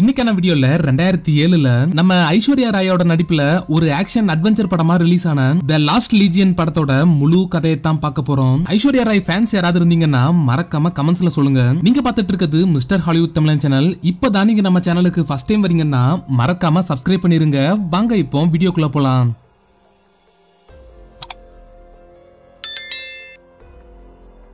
இன்னைக்கான வீடியோல ரெண்டாயிரத்தி ஏழுல நம்ம ஐஸ்வர்யா ராயோட நடிப்புல ஒரு ஆக்ஷன் அட்வென்ச்சர் படமா ரிலீஸ் ஆன த லாஸ்ட் லீஜியன் படத்தோட முழு கதையை தான் பார்க்க போறோம் ஐஸ்வர்யா ராய் ஃபேன்ஸ் யாராவது இருந்தீங்கன்னா மறக்காம கமெண்ட்ஸ்ல சொல்லுங்க நீங்க பார்த்துட்டு இருக்கிறது மிஸ்டர் ஹாலிவுட் தமிழன் சேனல் இப்பதான் நீங்க நம்ம சேனலுக்கு ஃபர்ஸ்ட் டைம் வரீங்கன்னா மறக்காம சப்ஸ்கிரைப் பண்ணிருங்க வாங்க இப்போ வீடியோக்குள்ள போலாம்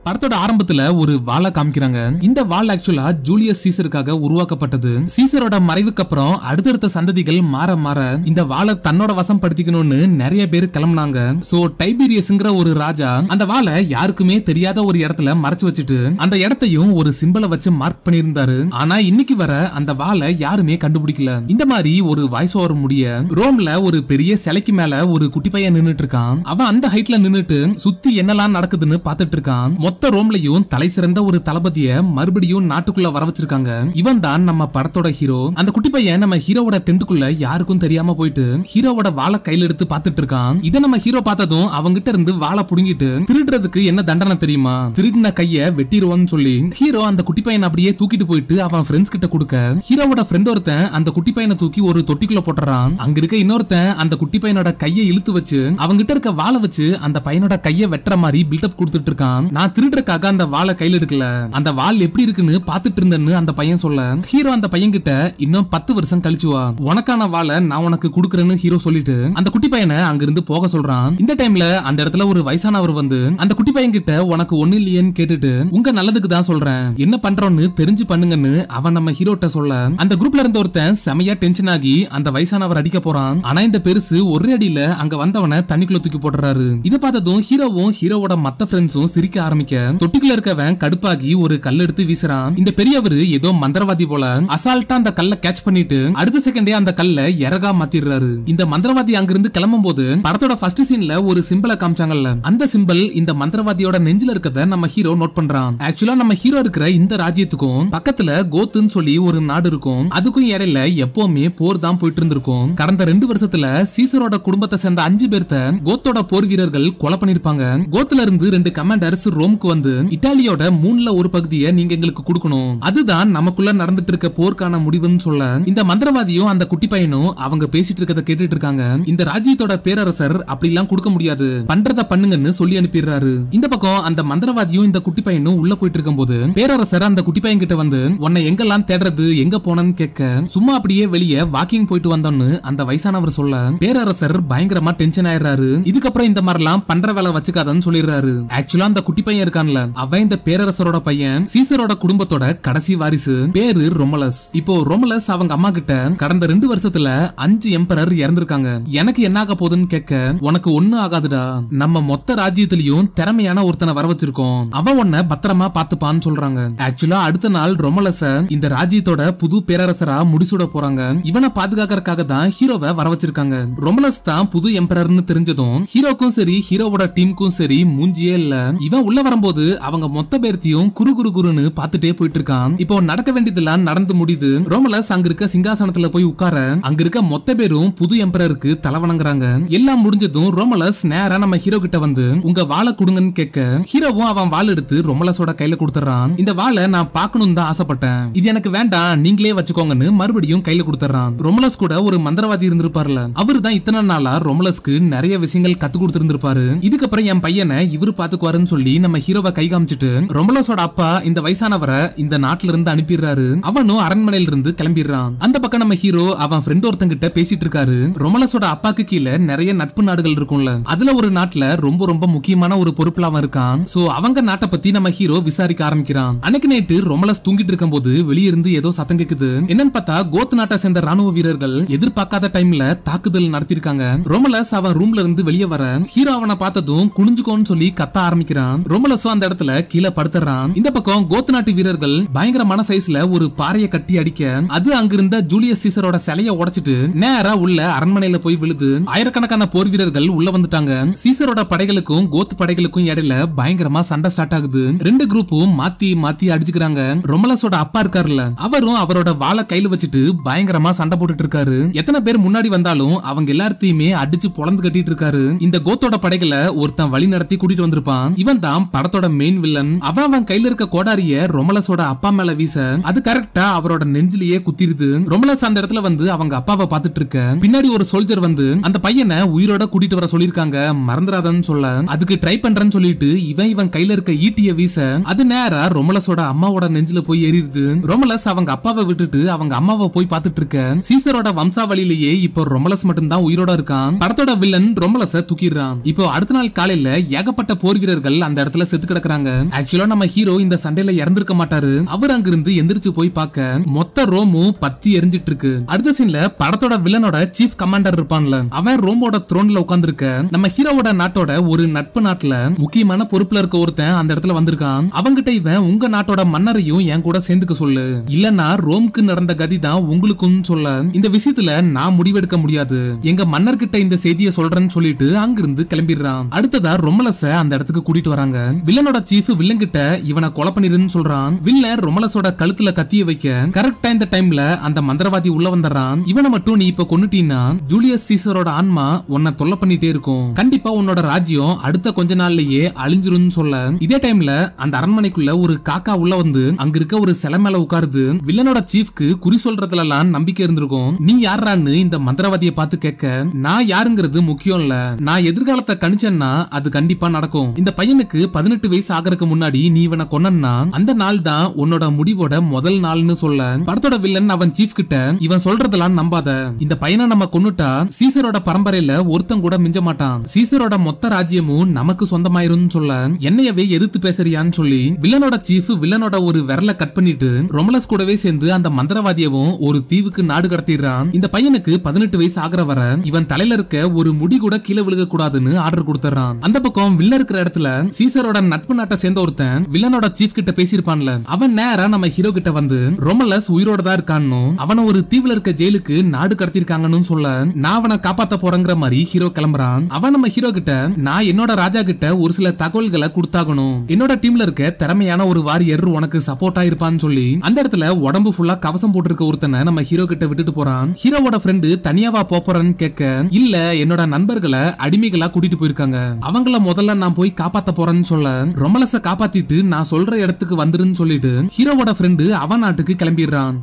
படத்தோட ஆரம்பத்துல ஒரு வாழ காமிக்கிறாங்க இந்த வால் ஆக்சுவலா ஜூலியஸ் சீசருக்காக உருவாக்கப்பட்டது சீசரோட மறைவுக்கு அப்புறம் அடுத்தடுத்த சந்ததிகள் மாற மாற இந்த வாழை தன்னோட வசம் படுத்திக்கணும்னு நிறைய பேர் கிளம்புனாங்க சோ டைபீரியஸ்ங்கிற ஒரு ராஜா அந்த வாழை யாருக்குமே தெரியாத ஒரு இடத்துல மறைச்சு வச்சுட்டு அந்த இடத்தையும் ஒரு சிம்பிளை வச்சு மார்க் பண்ணியிருந்தாரு ஆனா இன்னைக்கு வர அந்த வாழை யாருமே கண்டுபிடிக்கல இந்த மாதிரி ஒரு வாய்ஸ் ஓவர் முடிய ரோம்ல ஒரு பெரிய சிலைக்கு மேல ஒரு குட்டி பையன் நின்னுட்டு இருக்கான் அவன் அந்த ஹைட்ல நின்னுட்டு சுத்தி என்னெல்லாம் நடக்குதுன்னு பாத்துட்டு இருக்கான் மொத்த ரோம்லயும் தலை சிறந்த ஒரு தளபதிய மறுபடியும் நாட்டுக்குள்ள வர வச்சிருக்காங்க இவன் தான் நம்ம படத்தோட ஹீரோ அந்த குட்டி பையன் நம்ம ஹீரோவோட டென்ட்டுக்குள்ள யாருக்கும் தெரியாம போயிட்டு ஹீரோவோட வாழை கையில எடுத்து பாத்துட்டு இருக்கான் இதை நம்ம ஹீரோ பார்த்ததும் அவங்கிட்ட இருந்து வாழை புடுங்கிட்டு திருடுறதுக்கு என்ன தண்டனை தெரியுமா திருடின கைய வெட்டிடுவோம்னு சொல்லி ஹீரோ அந்த குட்டி பையன் அப்படியே தூக்கிட்டு போயிட்டு அவன் ஃப்ரெண்ட்ஸ் கிட்ட கொடுக்க ஹீரோவோட ஃப்ரெண்ட் ஒருத்தன் அந்த குட்டி பையனை தூக்கி ஒரு தொட்டிக்குள்ள போட்டுறான் அங்க இருக்க இன்னொருத்தன் அந்த குட்டி பையனோட கையை இழுத்து வச்சு அவங்கிட்ட இருக்க வாழை வச்சு அந்த பையனோட கையை வெட்டுற மாதிரி பில்டப் கொடுத்துட்டு இருக்கான் நான் திருடுறக்காக அந்த வாழை கையில இருக்குல்ல அந்த வாள் எப்படி இருக்குன்னு பாத்துட்டு இருந்தேன்னு அந்த பையன் சொல்ல ஹீரோ அந்த பையன் கிட்ட இன்னும் பத்து வருஷம் கழிச்சு வா உனக்கான வாழை நான் உனக்கு குடுக்கறேன்னு ஹீரோ சொல்லிட்டு அந்த குட்டி பையனை அங்கிருந்து போக சொல்றான் இந்த டைம்ல அந்த இடத்துல ஒரு வயசானவர் வந்து அந்த குட்டி பையன் கிட்ட உனக்கு ஒண்ணு இல்லையன்னு கேட்டுட்டு உங்க நல்லதுக்கு தான் சொல்றேன் என்ன பண்றோன்னு தெரிஞ்சு பண்ணுங்கன்னு அவன் நம்ம ஹீரோட்ட சொல்ல அந்த குரூப்ல இருந்த ஒருத்தன் செமையா டென்ஷன் ஆகி அந்த வயசானவர் அடிக்க போறான் ஆனா இந்த பெருசு ஒரே அடியில அங்க வந்தவனை தண்ணிக்குள்ள தூக்கி போடுறாரு இதை பார்த்ததும் ஹீரோவும் ஹீரோவோட மத்த ஃப்ரெண்ட்ஸும் சிரிக்க ஆரம்பிக்க தொட்டிக்குள்ள இருக்கவன் கடுப்பாகி ஒரு கல் எடுத்து வீசுறான் இந்த பெரியவர் ஏதோ மந்திரவாதி போல அசால்ட்டா அந்த கல்ல கேட்ச் பண்ணிட்டு அடுத்த செகண்டே அந்த கல்ல இறகா மாத்திடுறாரு இந்த மந்திரவாதி அங்கிருந்து கிளம்பும் போது படத்தோட ஃபர்ஸ்ட் சீன்ல ஒரு சிம்பிளை காமிச்சாங்கல்ல அந்த சிம்பிள் இந்த மந்திரவாதியோட நெஞ்சில இருக்கத நம்ம ஹீரோ நோட் பண்றான் ஆக்சுவலா நம்ம ஹீரோ இருக்கிற இந்த ராஜ்யத்துக்கும் பக்கத்துல கோத்துன்னு சொல்லி ஒரு நாடு இருக்கும் அதுக்கும் இடையில எப்பவுமே போர் தான் போயிட்டு இருந்திருக்கும் கடந்த ரெண்டு வருஷத்துல சீசரோட குடும்பத்தை சேர்ந்த அஞ்சு பேர்த்த கோத்தோட போர் வீரர்கள் கொலை பண்ணிருப்பாங்க கோத்துல இருந்து ரெண்டு கமாண்டர்ஸ் ரோம்க்கு நமக்கு வந்து இத்தாலியோட மூணுல ஒரு பகுதியை நீங்க எங்களுக்கு கொடுக்கணும் அதுதான் நமக்குள்ள நடந்துட்டு இருக்க போர்க்கான முடிவுன்னு சொல்ல இந்த மந்திரவாதியும் அந்த குட்டி பையனும் அவங்க பேசிட்டு இருக்கத கேட்டுட்டு இருக்காங்க இந்த ராஜ்யத்தோட பேரரசர் அப்படி எல்லாம் கொடுக்க முடியாது பண்றத பண்ணுங்கன்னு சொல்லி அனுப்பிடுறாரு இந்த பக்கம் அந்த மந்திரவாதியும் இந்த குட்டி பையனும் உள்ள போயிட்டு இருக்கும் போது பேரரசர் அந்த குட்டி பையன் கிட்ட வந்து உன்னை எங்கெல்லாம் தேடுறது எங்க போனன்னு கேட்க சும்மா அப்படியே வெளியே வாக்கிங் போயிட்டு வந்தோம்னு அந்த வயசானவர் சொல்ல பேரரசர் பயங்கரமா டென்ஷன் ஆயிடுறாரு இதுக்கப்புறம் இந்த மாதிரிலாம் பண்ற வேலை வச்சுக்காதன்னு சொல்லிடுறாரு ஆக்சுவலா அந்த குட்டி பையன் இருக்கான்ல அவன் இந்த பேரரசரோட பையன் சீசரோட குடும்பத்தோட கடைசி வாரிசு பேரு ரொமலஸ் இப்போ ரொமலஸ் அவங்க அம்மா கிட்ட கடந்த ரெண்டு வருஷத்துல அஞ்சு எம்பரர் இறந்திருக்காங்க எனக்கு என்ன ஆக போகுதுன்னு கேட்க உனக்கு ஒண்ணு ஆகாதுடா நம்ம மொத்த ராஜ்யத்திலயும் திறமையான ஒருத்தனை வர வச்சிருக்கோம் அவன் உன்ன பத்திரமா பாத்துப்பான்னு சொல்றாங்க ஆக்சுவலா அடுத்த நாள் ரொமலஸ இந்த ராஜ்யத்தோட புது பேரரசரா முடிசூட போறாங்க இவனை பாதுகாக்கிறதுக்காக தான் ஹீரோவை வர வச்சிருக்காங்க ரொமலஸ் தான் புது எம்பரர்னு தெரிஞ்சதும் ஹீரோக்கும் சரி ஹீரோவோட டீமுக்கும் சரி மூஞ்சியே இல்ல இவன் உள்ள வர வரும்போது அவங்க மொத்த பேர்த்தியும் குரு குரு குருன்னு பாத்துட்டே போயிட்டு இருக்கான் இப்போ நடக்க வேண்டியதெல்லாம் நடந்து முடியுது ரோமலஸ் அங்க இருக்க சிங்காசனத்துல போய் உட்கார அங்க இருக்க மொத்த பேரும் புது எம்பரருக்கு தலை வணங்குறாங்க எல்லாம் முடிஞ்சதும் ரோமலஸ் நேரா நம்ம ஹீரோ கிட்ட வந்து உங்க வாழை கொடுங்கன்னு கேட்க ஹீரோவும் அவன் வாள் எடுத்து ரோமலஸோட கையில கொடுத்துறான் இந்த வாழை நான் பாக்கணும் தான் ஆசைப்பட்டேன் இது எனக்கு வேண்டாம் நீங்களே வச்சுக்கோங்கன்னு மறுபடியும் கையில கொடுத்துறான் ரோமலஸ் கூட ஒரு மந்திரவாதி இருந்திருப்பாருல அவரு தான் இத்தனை நாளா ரோமலஸ்க்கு நிறைய விஷயங்கள் கத்து கொடுத்திருந்திருப்பாரு இதுக்கப்புறம் என் பையனை இவரு பாத்துக்குவாருன்னு சொல்லி நம்ம ஹீரோவை கை காமிச்சிட்டு ரொம்பலோஸோட அப்பா இந்த வயசானவரை இந்த நாட்டுல இருந்து அனுப்பிடுறாரு அவனும் அரண்மனையில இருந்து கிளம்பிடுறான் அந்த பக்கம் நம்ம ஹீரோ அவன் ஃப்ரெண்ட் ஒருத்தங்கிட்ட பேசிட்டு இருக்காரு ரொமலஸோட அப்பாக்கு கீழே நிறைய நட்பு நாடுகள் இருக்கும்ல அதுல ஒரு நாட்டுல ரொம்ப ரொம்ப முக்கியமான ஒரு பொறுப்புல அவன் இருக்கான் சோ அவங்க நாட்டை பத்தி நம்ம ஹீரோ விசாரிக்க ஆரம்பிக்கிறான் அன்னைக்கு நைட்டு ரொமலஸ் தூங்கிட்டு இருக்கும் போது வெளியிருந்து ஏதோ சத்தம் கேக்குது என்னன்னு பார்த்தா கோத் நாட்டை சேர்ந்த ராணுவ வீரர்கள் எதிர்பார்க்காத டைம்ல தாக்குதல் நடத்திருக்காங்க ரொமலஸ் அவன் ரூம்ல இருந்து வெளியே வர ஹீரோ அவனை பார்த்ததும் குனிஞ்சுக்கோன்னு சொல்லி கத்த ஆரம்பிக்கிறான் ரொமலஸ் யூப்ளஸும் அந்த இடத்துல கீழே படுத்துறான் இந்த பக்கம் கோத்து நாட்டு வீரர்கள் பயங்கரமான சைஸ்ல ஒரு பாறையை கட்டி அடிக்க அது அங்கிருந்த ஜூலியஸ் சீசரோட சிலைய உடைச்சிட்டு நேரா உள்ள அரண்மனையில போய் விழுது ஆயிரக்கணக்கான போர் வீரர்கள் உள்ள வந்துட்டாங்க சீசரோட படைகளுக்கும் கோத்து படைகளுக்கும் இடையில பயங்கரமா சண்டை ஸ்டார்ட் ஆகுது ரெண்டு குரூப்பும் மாத்தி மாத்தி அடிச்சுக்கிறாங்க ரொமலஸோட அப்பா இருக்காருல்ல அவரும் அவரோட வாழை கையில வச்சுட்டு பயங்கரமா சண்டை போட்டுட்டு இருக்காரு எத்தனை பேர் முன்னாடி வந்தாலும் அவங்க எல்லாத்தையுமே அடிச்சு பொழந்து கட்டிட்டு இருக்காரு இந்த கோத்தோட படைகளை ஒருத்தன் வழி நடத்தி கூட்டிட்டு வந்திருப்பான் இவன் தான் படத்தோட மெயின் வில்லன் அவன் அவன் கையில இருக்க கோடாரிய ரொமலஸோட அப்பா மேல வீச அது கரெக்டா அவரோட நெஞ்சிலேயே குத்திருது ரொமலஸ் அந்த இடத்துல வந்து அவங்க அப்பாவை பாத்துட்டு இருக்க பின்னாடி ஒரு சோல்ஜர் வந்து அந்த பையனை உயிரோட கூட்டிட்டு வர சொல்லிருக்காங்க மறந்துடாதன்னு சொல்ல அதுக்கு ட்ரை பண்றேன்னு சொல்லிட்டு இவன் இவன் கையில இருக்க ஈட்டிய வீச அது நேரா ரொமலஸோட அம்மாவோட நெஞ்சில போய் எரியுது ரொமலஸ் அவங்க அப்பாவை விட்டுட்டு அவங்க அம்மாவை போய் பாத்துட்டு இருக்க சீசரோட வம்சாவளியிலேயே இப்போ ரொமலஸ் மட்டும்தான் உயிரோட இருக்கான் படத்தோட வில்லன் ரொமலஸ தூக்கிடுறான் இப்போ அடுத்த நாள் காலையில ஏகப்பட்ட போர் வீரர்கள் அந்த இடத்துல செத்து கிடக்குறாங்க ஆக்சுவலா நம்ம ஹீரோ இந்த சண்டையில இறந்திருக்க மாட்டாரு அவர் அங்கிருந்து எந்திரிச்சு போய் பார்க்க மொத்த ரோமும் பத்தி எரிஞ்சிட்டு இருக்கு அடுத்த சீன்ல படத்தோட வில்லனோட சீஃப் கமாண்டர் இருப்பான்ல அவன் ரோமோட த்ரோன்ல உட்காந்துருக்க நம்ம ஹீரோவோட நாட்டோட ஒரு நட்பு நாட்டுல முக்கியமான பொறுப்புல இருக்க ஒருத்தன் அந்த இடத்துல வந்திருக்கான் அவங்கிட்ட இவன் உங்க நாட்டோட மன்னரையும் என் கூட சேர்ந்துக்க சொல்லு இல்லனா ரோம்க்கு நடந்த கதி தான் உங்களுக்கும் சொல்ல இந்த விஷயத்துல நான் முடிவெடுக்க முடியாது எங்க மன்னர்கிட்ட இந்த செய்தியை சொல்றேன்னு சொல்லிட்டு அங்கிருந்து கிளம்பிடுறான் அடுத்ததா ரொமலஸ அந்த இடத்துக்கு கூட்டிட்டு வராங்க வில்லனோட சீஃப் வில்லன் கிட்ட இவனை கொலை பண்ணிருன்னு சொல்றான் வில்லன் ரொமலஸோட கழுத்துல கத்திய வைக்க கரெக்டா இந்த டைம்ல அந்த மந்திரவாதி உள்ள வந்துடுறான் இவனை மட்டும் நீ இப்ப கொண்டுட்டீன்னா ஜூலியஸ் சீசரோட ஆன்மா உன்னை தொல்ல பண்ணிட்டே இருக்கும் கண்டிப்பா உன்னோட ராஜ்யம் அடுத்த கொஞ்ச நாள்லயே அழிஞ்சிரும் சொல்ல இதே டைம்ல அந்த அரண்மனைக்குள்ள ஒரு காக்கா உள்ள வந்து அங்க இருக்க ஒரு சிலை மேல உட்காருது வில்லனோட சீஃப்க்கு குறி சொல்றதுல எல்லாம் நம்பிக்கை இருந்திருக்கும் நீ யாரான்னு இந்த மந்திரவாதியை பார்த்து கேட்க நான் யாருங்கிறது முக்கியம் இல்ல நான் எதிர்காலத்தை கணிச்சேன்னா அது கண்டிப்பா நடக்கும் இந்த பையனுக்கு பதினெட்டு பதினெட்டு வயசு ஆகிறதுக்கு முன்னாடி நீ இவனை கொன்னா அந்த நாள் தான் உன்னோட முடிவோட முதல் நாள்னு சொல்ல படத்தோட வில்லன் அவன் சீஃப் கிட்ட இவன் சொல்றதெல்லாம் நம்பாத இந்த பையனை நம்ம கொண்டுட்டா சீசரோட பரம்பரையில ஒருத்தன் கூட மிஞ்ச மாட்டான் சீசரோட மொத்த ராஜ்யமும் நமக்கு சொந்தமாயிரும் சொல்ல என்னையவே எதிர்த்து பேசுறியான்னு சொல்லி வில்லனோட சீஃப் வில்லனோட ஒரு விரல கட் பண்ணிட்டு ரொமலஸ் கூடவே சேர்ந்து அந்த மந்திரவாதியவும் ஒரு தீவுக்கு நாடு கடத்திடுறான் இந்த பையனுக்கு பதினெட்டு வயசு ஆகிற வர இவன் தலையில இருக்க ஒரு முடி கூட கீழே விழுக கூடாதுன்னு ஆர்டர் கொடுத்துறான் அந்த பக்கம் வில்ல இருக்கிற இடத்துல சீசரோட தன் நட்பு நாட்டை சேர்ந்த ஒருத்தன் வில்லனோட சீஃப் கிட்ட பேசியிருப்பான்ல அவன் நேரா நம்ம ஹீரோ கிட்ட வந்து ரொமலஸ் உயிரோட தான் இருக்கான்னு அவனை ஒரு தீவுல இருக்க ஜெயிலுக்கு நாடு கடத்திருக்காங்கன்னு சொல்ல நான் அவனை காப்பாத்த போறேங்கிற மாதிரி ஹீரோ கிளம்புறான் அவன் நம்ம ஹீரோ கிட்ட நான் என்னோட ராஜா கிட்ட ஒரு சில தகவல்களை கொடுத்தாகணும் என்னோட டீம்ல இருக்க திறமையான ஒரு வாரியர் உனக்கு சப்போர்ட்டா இருப்பான்னு சொல்லி அந்த இடத்துல உடம்பு ஃபுல்லா கவசம் போட்டிருக்க ஒருத்தனை நம்ம ஹீரோ கிட்ட விட்டுட்டு போறான் ஹீரோவோட ஃப்ரெண்டு தனியாவா போறேன்னு கேட்க இல்ல என்னோட நண்பர்களை அடிமைகளா கூட்டிட்டு போயிருக்காங்க அவங்கள முதல்ல நான் போய் காப்பாத்த போறேன்னு சொல்ல போல ரொமலஸ காப்பாத்திட்டு நான் சொல்ற இடத்துக்கு வந்துருன்னு சொல்லிட்டு ஹீரோவோட ஃப்ரெண்டு அவன் நாட்டுக்கு கிளம்பிடுறான்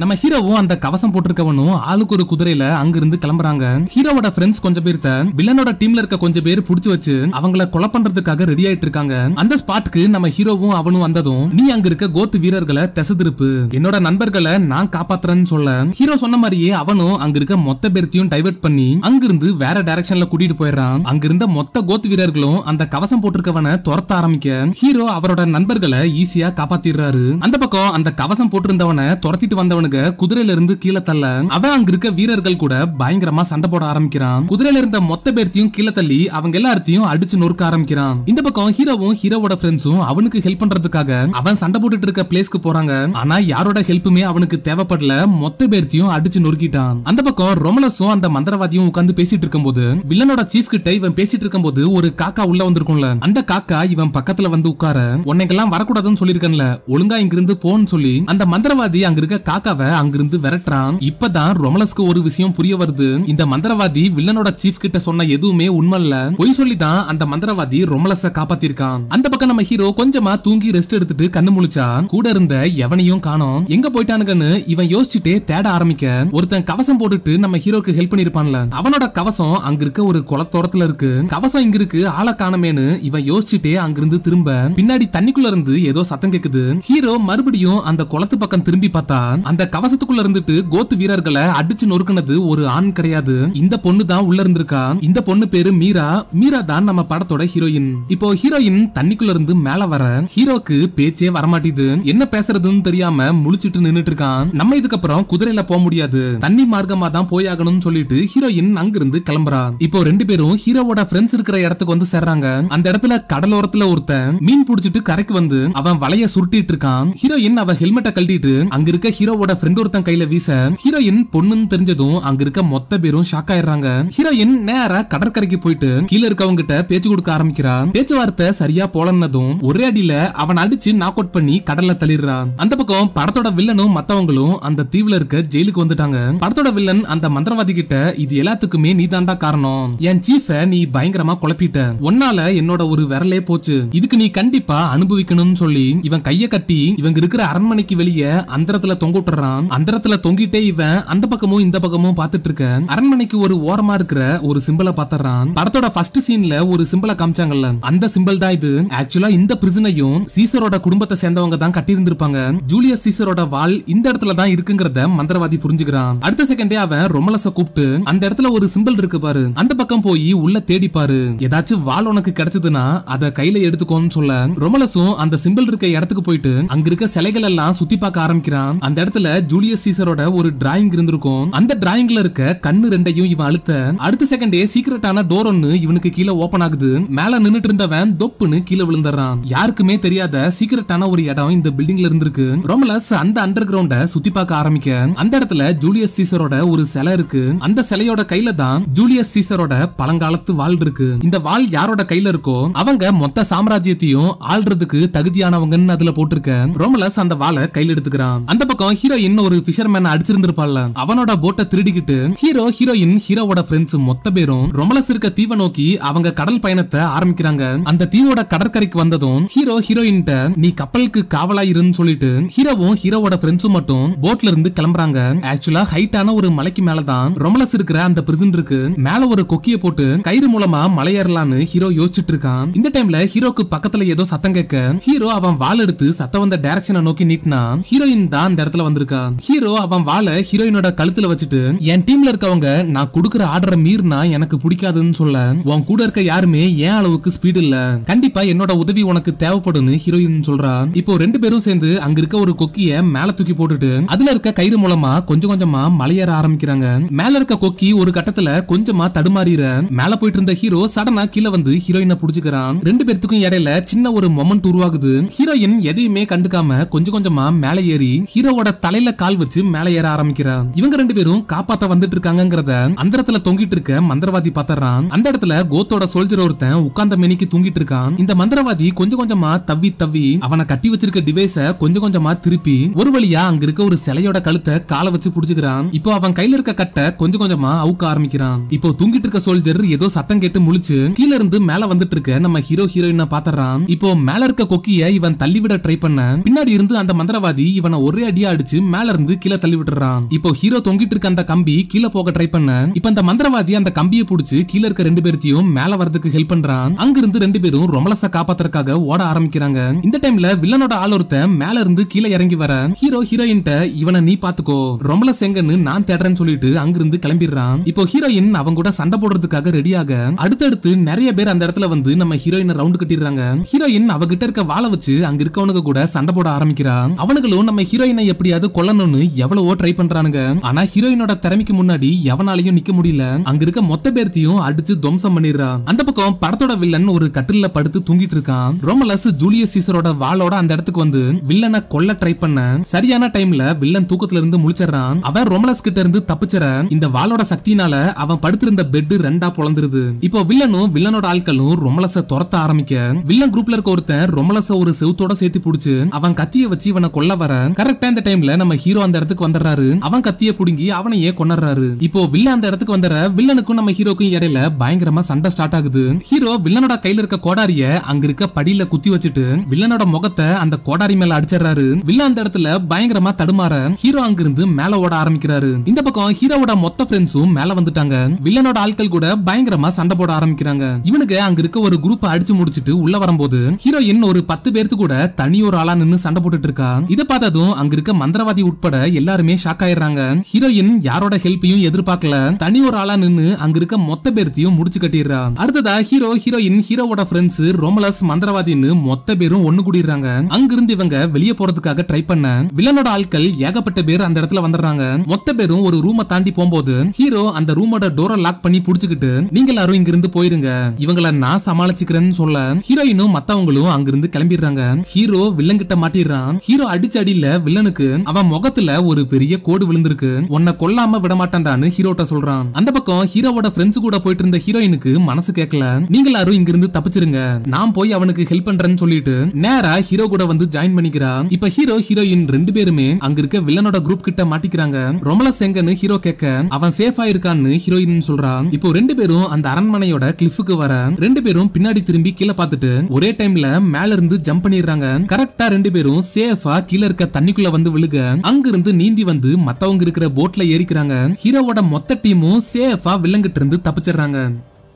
நம்ம ஹீரோவும் அந்த கவசம் போட்டிருக்கவனும் ஆளுக்கு ஒரு குதிரையில அங்கிருந்து கிளம்புறாங்க ஹீரோவோட ஃப்ரெண்ட்ஸ் கொஞ்சம் பேர்த்த வில்லனோட டீம்ல இருக்க கொஞ்சம் பேர் புடிச்சு வச்சு அவங்கள கொலை பண்றதுக்காக ரெடி ஆயிட்டு இருக்காங்க அந்த ஸ்பாட்க்கு நம்ம ஹீரோவும் அவனும் வந்ததும் நீ அங்க இருக்க கோத்து வீரர்களை திசை திருப்பு என்னோட நண்பர்களை நான் காப்பாத்துறேன்னு சொல்ல ஹீரோ சொன்ன மாதிரியே அவனும் அங்க இருக்க மொத்த பேர்த்தையும் டைவர்ட் பண்ணி அங்கிருந்து வேற டைரக்ஷன்ல கூட்டிட்டு போயிடுறான் அங்கிருந்த மொத்த கோத்து வீரர்களும் அந்த கவசம் போட்டிருக்கவனை துரத்த ஆரம்பிக்க ஹீரோ அவரோட நண்பர்களை ஈஸியா காப்பாத்திடுறாரு அந்த பக்கம் அந்த கவசம் போட்டிருந்தவனை துரத்திட்டு வந்தவனுக்கு அவனுக்கு குதிரையில இருந்து கீழே தள்ள அவன் அங்க இருக்க வீரர்கள் கூட பயங்கரமா சண்டை போட ஆரம்பிக்கிறான் குதிரையில இருந்த மொத்த பேர்த்தையும் கீழே தள்ளி அவங்க எல்லாத்தையும் அடிச்சு நொறுக்க ஆரம்பிக்கிறான் இந்த பக்கம் ஹீரோவும் ஹீரோவோட ஃப்ரெண்ட்ஸும் அவனுக்கு ஹெல்ப் பண்றதுக்காக அவன் சண்டை போட்டுட்டு இருக்க பிளேஸ்க்கு போறாங்க ஆனா யாரோட ஹெல்ப்புமே அவனுக்கு தேவைப்படல மொத்த பேர்த்தையும் அடிச்சு நொறுக்கிட்டான் அந்த பக்கம் ரொமலஸும் அந்த மந்திரவாதியும் உட்காந்து பேசிட்டு இருக்கும் போது வில்லனோட சீஃப் கிட்ட இவன் பேசிட்டு இருக்கும் போது ஒரு காக்கா உள்ள வந்திருக்கும்ல அந்த காக்கா இவன் பக்கத்துல வந்து உட்கார உன்னைக்கெல்லாம் வரக்கூடாதுன்னு சொல்லியிருக்கேன்ல ஒழுங்கா இங்கிருந்து போன்னு சொல்லி அந்த மந்திரவாதி அங்க இருக்க காக்கா அக்காவை அங்கிருந்து விரட்டுறான் இப்பதான் ரொமலஸ்க்கு ஒரு விஷயம் புரிய வருது இந்த மந்திரவாதி வில்லனோட சீஃப் கிட்ட சொன்ன எதுவுமே உண்மை இல்ல பொய் சொல்லி அந்த மந்திரவாதி ரொமலஸ காப்பாத்திருக்கான் அந்த பக்கம் நம்ம ஹீரோ கொஞ்சமா தூங்கி ரெஸ்ட் எடுத்துட்டு கண்ணு முழிச்சான் கூட இருந்த எவனையும் காணோம் எங்க போயிட்டானுங்கன்னு இவன் யோசிச்சுட்டே தேட ஆரம்பிக்க ஒருத்தன் கவசம் போட்டுட்டு நம்ம ஹீரோக்கு ஹெல்ப் பண்ணிருப்பான்ல அவனோட கவசம் அங்க இருக்க ஒரு குளத்தோரத்துல இருக்கு கவசம் இங்க இருக்கு ஆளை காணமேனு இவன் யோசிச்சுட்டே அங்கிருந்து திரும்ப பின்னாடி தண்ணிக்குள்ள இருந்து ஏதோ சத்தம் கேக்குது ஹீரோ மறுபடியும் அந்த குளத்து பக்கம் திரும்பி பார்த்தா அந்த அந்த கவசத்துக்குள்ள இருந்துட்டு கோத்து வீரர்களை அடிச்சு நொறுக்கினது ஒரு ஆண் கிடையாது இந்த பொண்ணு தான் உள்ள இருந்திருக்கா இந்த பொண்ணு பேரு மீரா மீரா தான் நம்ம படத்தோட ஹீரோயின் இப்போ ஹீரோயின் தண்ணிக்குள்ள இருந்து மேல வர ஹீரோக்கு பேச்சே வரமாட்டேது என்ன பேசுறதுன்னு தெரியாம முழிச்சிட்டு நின்னுட்டு இருக்கான் நம்ம இதுக்கப்புறம் குதிரையில போக முடியாது தண்ணி மார்க்கமா தான் போயாகணும்னு சொல்லிட்டு ஹீரோயின் அங்கிருந்து கிளம்புறா இப்போ ரெண்டு பேரும் ஹீரோவோட ஃப்ரெண்ட்ஸ் இருக்கிற இடத்துக்கு வந்து சேர்றாங்க அந்த இடத்துல கடலோரத்துல ஒருத்தன் மீன் பிடிச்சிட்டு கரைக்கு வந்து அவன் வலைய சுருட்டிட்டு இருக்கான் ஹீரோயின் அவ ஹெல்மெட்டை கழட்டிட்டு அங்க இருக்க ஹீரோவோட ஹீரோவோட ஃப்ரெண்ட் ஒருத்தன் கையில வீச ஹீரோயின் பொண்ணுன்னு தெரிஞ்சதும் அங்க இருக்க மொத்த பேரும் ஷாக் ஆயிடுறாங்க ஹீரோயின் நேரா கடற்கரைக்கு போயிட்டு கீழ இருக்கவங்க கிட்ட பேச்சு கொடுக்க ஆரம்பிக்கிறா பேச்சுவார்த்தை சரியா போலன்னதும் ஒரே அடியில அவன் அடிச்சு நாக் அவுட் பண்ணி கடல்ல தள்ளிடுறான் அந்த பக்கம் படத்தோட வில்லனும் மத்தவங்களும் அந்த தீவுல இருக்க ஜெயிலுக்கு வந்துட்டாங்க படத்தோட வில்லன் அந்த மந்திரவாதி கிட்ட இது எல்லாத்துக்குமே நீ தான் காரணம் என் சீஃப நீ பயங்கரமா குழப்பிட்ட ஒன்னால என்னோட ஒரு விரலே போச்சு இதுக்கு நீ கண்டிப்பா அனுபவிக்கணும்னு சொல்லி இவன் கைய கட்டி இவங்க இருக்கிற அரண்மனைக்கு வெளியே அந்தரத்துல தொங்க விட்டுற போடுறான் அந்த தொங்கிட்டே இவன் அந்த பக்கமும் இந்த பக்கமும் பாத்துட்டு இருக்க அரண்மனைக்கு ஒரு ஓரமா இருக்கிற ஒரு சிம்பிள பாத்துறான் படத்தோட ஃபர்ஸ்ட் சீன்ல ஒரு சிம்பிள காமிச்சாங்கல்ல அந்த சிம்பிள் தான் இது ஆக்சுவலா இந்த பிரிசனையும் சீசரோட குடும்பத்தை சேர்ந்தவங்க தான் கட்டியிருந்திருப்பாங்க ஜூலியஸ் சீசரோட வால் இந்த இடத்துல தான் இருக்குங்கிறத மந்திரவாதி புரிஞ்சுக்கிறான் அடுத்த செகண்டே அவன் ரொமலச கூப்பிட்டு அந்த இடத்துல ஒரு சிம்பிள் இருக்கு பாரு அந்த பக்கம் போய் உள்ள தேடி பாரு ஏதாச்சும் வால் உனக்கு கிடைச்சதுன்னா அதை கையில எடுத்துக்கோன்னு சொல்ல ரொமலஸும் அந்த சிம்பிள் இருக்க இடத்துக்கு போயிட்டு அங்க இருக்க சிலைகள் எல்லாம் சுத்தி பார்க்க ஆரம்பிக்கிறான் அந்த இடத்துல ஜூலியஸ் சீசரோட ஒரு டிராயிங் இருந்திருக்கும் அந்த டிராயிங்ல இருக்க கண்ணு ரெண்டையும் இவன் அழுத்த அடுத்த செகண்டே சீக்கிரட்டான டோர் ஒன்னு இவனுக்கு கீழே ஓபன் ஆகுது மேல நின்னுட்டு இருந்தவன் தொப்புன்னு கீழே விழுந்துறான் யாருக்குமே தெரியாத சீக்கிரட்டான ஒரு இடம் இந்த பில்டிங்ல இருந்திருக்கு ரொமலஸ் அந்த அண்டர் கிரவுண்ட சுத்தி பார்க்க ஆரம்பிக்க அந்த இடத்துல ஜூலியஸ் சீசரோட ஒரு சிலை இருக்கு அந்த சிலையோட கையில தான் ஜூலியஸ் சீசரோட பழங்காலத்து வாள் இருக்கு இந்த வாள் யாரோட கையில இருக்கோ அவங்க மொத்த சாம்ராஜ்யத்தையும் ஆள்றதுக்கு தகுதியானவங்கன்னு அதுல போட்டிருக்க ரோமலஸ் அந்த வாழை கையில எடுத்துக்கிறான் அந்த பக்கம் ஹீரோ ஹீரோயின் ஒரு ஃபிஷர்மேன் அடிச்சிருந்திருப்பாள்ல அவனோட போட்டை திருடிக்கிட்டு ஹீரோ ஹீரோயின் ஹீரோவோட ஃப்ரெண்ட்ஸ் மொத்த பேரும் ரொமலஸ் இருக்க தீவை நோக்கி அவங்க கடல் பயணத்தை ஆரம்பிக்கிறாங்க அந்த தீவோட கடற்கரைக்கு வந்ததும் ஹீரோ ஹீரோயின் நீ கப்பலுக்கு காவலா இருன்னு சொல்லிட்டு ஹீரோவும் ஹீரோவோட ஃப்ரெண்ட்ஸும் மட்டும் போட்ல இருந்து கிளம்புறாங்க ஆக்சுவலா ஹைட்டான ஒரு மலைக்கு மேலதான் ரொமலஸ் இருக்கிற அந்த பிரிசன் இருக்கு மேல ஒரு கொக்கிய போட்டு கயிறு மூலமா மலையேறலான்னு ஹீரோ யோசிச்சுட்டு இருக்கான் இந்த டைம்ல ஹீரோக்கு பக்கத்துல ஏதோ சத்தம் கேட்க ஹீரோ அவன் வால் எடுத்து சத்தம் வந்த டைரக்ஷனை நோக்கி நீட்டினா ஹீரோயின் தான் அந்த இடத்துல வந்திருக்கு இருக்கான் ஹீரோ அவன் வாழை ஹீரோயினோட கழுத்துல வச்சுட்டு என் டீம்ல இருக்கவங்க நான் கொடுக்குற ஆர்டரை மீறினா எனக்கு பிடிக்காதுன்னு சொல்ல உன் கூட இருக்க யாருமே ஏன் அளவுக்கு ஸ்பீடு இல்ல கண்டிப்பா என்னோட உதவி உனக்கு தேவைப்படும் ஹீரோயின் சொல்றா இப்போ ரெண்டு பேரும் சேர்ந்து அங்க இருக்க ஒரு கொக்கிய மேல தூக்கி போட்டுட்டு அதுல இருக்க கயிறு மூலமா கொஞ்சம் கொஞ்சமா மலையேற ஆரம்பிக்கிறாங்க மேல இருக்க கொக்கி ஒரு கட்டத்துல கொஞ்சமா தடுமாறிற மேல போயிட்டு இருந்த ஹீரோ சடனா கீழே வந்து ஹீரோயினை புடிச்சுக்கிறான் ரெண்டு பேர்த்துக்கும் இடையில சின்ன ஒரு மொமெண்ட் உருவாகுது ஹீரோயின் எதையுமே கண்டுக்காம கொஞ்சம் கொஞ்சமா மேல ஏறி ஹீரோவோட தலை தலையில கால் வச்சு மேலே ஏற ஆரம்பிக்கிறான் இவங்க ரெண்டு பேரும் காப்பாத்த வந்துட்டு இருக்காங்கிறத அந்த இடத்துல தொங்கிட்டு இருக்க மந்திரவாதி பாத்துறான் அந்த இடத்துல கோத்தோட சோல்ஜர் ஒருத்தன் உட்கார்ந்த மெனிக்கு தூங்கிட்டு இருக்கான் இந்த மந்திரவாதி கொஞ்சம் கொஞ்சமா தவி தவ்வி அவனை கட்டி வச்சிருக்க டிவைஸ கொஞ்சம் கொஞ்சமா திருப்பி ஒரு வழியா அங்க இருக்க ஒரு சிலையோட கழுத்தை காலை வச்சு புடிச்சுக்கிறான் இப்போ அவன் கையில இருக்க கட்டை கொஞ்சம் கொஞ்சமா அவுக்க ஆரம்பிக்கிறான் இப்போ தூங்கிட்டு இருக்க சோல்ஜர் ஏதோ சத்தம் கேட்டு முழிச்சு கீழ இருந்து மேல வந்துட்டு இருக்க நம்ம ஹீரோ ஹீரோயின பாத்துறான் இப்போ மேல இருக்க கொக்கிய இவன் தள்ளிவிட ட்ரை பண்ண பின்னாடி இருந்து அந்த மந்திரவாதி இவனை ஒரே அடியா அடிச்சு மேல இருந்து கீழே தள்ளி விட்டுறான் இப்போ ஹீரோ தொங்கிட்டு இருக்க அந்த கம்பி கீழே போக ட்ரை பண்ண இப்ப அந்த மந்திரவாதி அந்த கம்பியை புடிச்சு கீழே இருக்க ரெண்டு பேர்த்தையும் மேல வரதுக்கு ஹெல்ப் பண்றான் அங்கிருந்து ரெண்டு பேரும் ரொமலஸ காப்பாத்துறதுக்காக ஓட ஆரம்பிக்கிறாங்க இந்த டைம்ல வில்லனோட ஆள் ஒருத்தன் மேல இருந்து கீழே இறங்கி வர ஹீரோ ஹீரோயின் இவனை நீ பாத்துக்கோ ரொமலஸ் எங்கன்னு நான் தேடுறேன்னு சொல்லிட்டு அங்கிருந்து கிளம்பிடுறான் இப்போ ஹீரோயின் அவங்க கூட சண்டை போடுறதுக்காக ரெடியாக அடுத்தடுத்து நிறைய பேர் அந்த இடத்துல வந்து நம்ம ஹீரோயினை ரவுண்ட் கட்டிடுறாங்க ஹீரோயின் அவகிட்ட இருக்க வாழ வச்சு அங்க இருக்கவனுக்கு கூட சண்டை போட ஆரம்பிக்கிறான் அவனுங்களும் நம்ம ஹீரோயினை எப்படியாவது எப்படியாவது கொல்லணும்னு எவ்வளவோ ட்ரை பண்றானுங்க ஆனா ஹீரோயினோட திறமைக்கு முன்னாடி எவனாலையும் நிக்க முடியல அங்க இருக்க மொத்த பேர்த்தையும் அடிச்சு துவம்சம் பண்ணிடுறான் அந்த பக்கம் படத்தோட வில்லன் ஒரு கட்டில படுத்து தூங்கிட்டு இருக்கான் ரோமலஸ் ஜூலியஸ் சீசரோட வாளோட அந்த இடத்துக்கு வந்து வில்லனை கொல்ல ட்ரை பண்ண சரியான டைம்ல வில்லன் தூக்கத்துல இருந்து முழிச்சிடறான் அவன் ரோமலஸ் கிட்ட இருந்து தப்பிச்சற இந்த வாளோட சக்தினால அவன் படுத்திருந்த பெட் ரெண்டா பொழந்துருது இப்போ வில்லனும் வில்லனோட ஆட்களும் ரொமலஸ துரத்த ஆரம்பிக்க வில்லன் குரூப்ல இருக்க ஒருத்தன் ரொமலஸ ஒரு செவுத்தோட சேர்த்து புடிச்சு அவன் கத்திய வச்சு இவனை கொல்ல வர கரெக்டா இந்த டைம்ல நம்ம ஹீரோ அந்த இடத்துக்கு வந்துடுறாரு அவன் கத்திய புடுங்கி அவனையே கொண்டுறாரு இப்போ வில்ல அந்த இடத்துக்கு வந்துற வில்லனுக்கும் நம்ம ஹீரோக்கும் இடையில பயங்கரமா சண்டை ஸ்டார்ட் ஆகுது ஹீரோ வில்லனோட கையில இருக்க கோடாரிய அங்க இருக்க படியில குத்தி வச்சுட்டு வில்லனோட முகத்தை அந்த கோடாரி மேல அடிச்சிடுறாரு வில்ல அந்த இடத்துல பயங்கரமா தடுமாற ஹீரோ அங்கிருந்து மேல ஓட ஆரம்பிக்கிறாரு இந்த பக்கம் ஹீரோவோட மொத்த ஃப்ரெண்ட்ஸும் மேல வந்துட்டாங்க வில்லனோட ஆட்கள் கூட பயங்கரமா சண்டை போட ஆரம்பிக்கிறாங்க இவனுக்கு அங்க இருக்க ஒரு குரூப் அடிச்சு முடிச்சிட்டு உள்ள வரும்போது ஹீரோயின் ஒரு பத்து பேர்த்து கூட தனி ஒரு ஆளா நின்னு சண்டை போட்டுட்டு இருக்கா இதை பார்த்ததும் அங்க இருக்க மந்திரவா அரசியல்வாதி உட்பட எல்லாருமே ஷாக் ஆயிடுறாங்க ஹீரோயின் யாரோட ஹெல்ப்பையும் எதிர்பார்க்கல தனி ஒரு ஆளா நின்னு அங்க இருக்க மொத்த பேர்த்தையும் முடிச்சு கட்டிடுறா அடுத்ததா ஹீரோ ஹீரோயின் ஹீரோவோட ஃப்ரெண்ட்ஸ் ரோமலஸ் மந்திரவாதின்னு மொத்த பேரும் ஒண்ணு கூடிடுறாங்க அங்கிருந்து இவங்க வெளியே போறதுக்காக ட்ரை பண்ண வில்லனோட ஆட்கள் ஏகப்பட்ட பேர் அந்த இடத்துல வந்துடுறாங்க மொத்த பேரும் ஒரு ரூம தாண்டி போகும்போது ஹீரோ அந்த ரூமோட டோரை லாக் பண்ணி புடிச்சுக்கிட்டு நீங்க எல்லாரும் இங்கிருந்து போயிருங்க இவங்கள நான் சமாளிச்சுக்கிறேன்னு சொல்ல ஹீரோயினும் மத்தவங்களும் அங்கிருந்து கிளம்பிடுறாங்க ஹீரோ வில்லன் கிட்ட மாட்டிடுறான் ஹீரோ அடிச்சு அடியில வில்லனுக்கு அவன் முகத்துல ஒரு பெரிய கோடு விழுந்திருக்கு உன்னை கொல்லாம விடமாட்டான்டான்னு ஹீரோட்ட சொல்றான் அந்த பக்கம் ஹீரோவோட ஃப்ரெண்ட்ஸ் கூட போயிட்டு இருந்த ஹீரோயினுக்கு மனசு கேட்கல நீங்க எல்லாரும் இங்க இருந்து தப்பிச்சிருங்க நான் போய் அவனுக்கு ஹெல்ப் பண்றேன்னு சொல்லிட்டு நேரா ஹீரோ கூட வந்து ஜாயின் பண்ணிக்கிறான் இப்ப ஹீரோ ஹீரோயின் ரெண்டு பேருமே அங்க இருக்க வில்லனோட குரூப் கிட்ட மாட்டிக்கிறாங்க ரொம்பல செங்கன்னு ஹீரோ கேட்க அவன் சேஃபா இருக்கான்னு ஹீரோயின் சொல்றான் இப்போ ரெண்டு பேரும் அந்த அரண்மனையோட கிளிஃபுக்கு வர ரெண்டு பேரும் பின்னாடி திரும்பி கீழே பார்த்துட்டு ஒரே டைம்ல மேல இருந்து ஜம்ப் பண்ணிடுறாங்க கரெக்டா ரெண்டு பேரும் சேஃபா கீழே இருக்க தண்ணிக்குள்ள வந்து விழுக அங்கிருந்து நீந்தி வந்து மத்தவங்க இருக்கிற போட்ல ஏறிக்கிறாங்க ஹீரோவோட மொத்த டீமும் சேஃபா வில்லங்கிட்டு இருந்து தப்பிச்சிடுறாங்க